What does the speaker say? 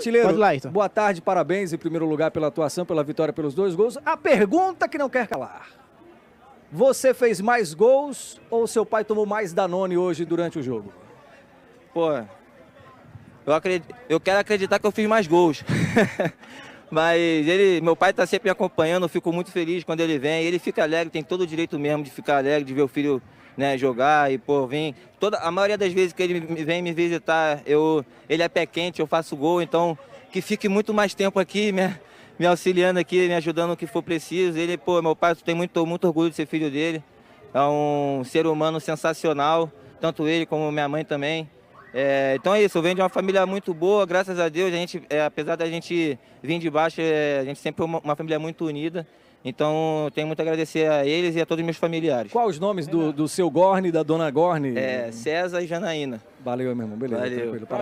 Artilheiro, lá, então. boa tarde, parabéns em primeiro lugar pela atuação, pela vitória, pelos dois gols. A pergunta que não quer calar. Você fez mais gols ou seu pai tomou mais Danone hoje durante o jogo? Pô, eu, acredito, eu quero acreditar que eu fiz mais gols. Mas ele, meu pai está sempre me acompanhando, eu fico muito feliz quando ele vem. Ele fica alegre, tem todo o direito mesmo de ficar alegre, de ver o filho né, jogar e por vem. Toda, a maioria das vezes que ele vem me visitar, eu, ele é pé quente, eu faço gol, então que fique muito mais tempo aqui, me, me auxiliando aqui, me ajudando o que for preciso. Ele, pô, meu pai, tem muito, muito orgulho de ser filho dele. É um ser humano sensacional, tanto ele como minha mãe também. É, então é isso, eu venho de uma família muito boa, graças a Deus, a gente, é, apesar da gente vir de baixo, é, a gente sempre foi uma, uma, família muito unida. Então tenho muito a agradecer a eles e a todos os meus familiares. Qual os nomes do, do seu Gorne e da dona Gorne? É, César e Janaína. Valeu, meu irmão, beleza. Valeu.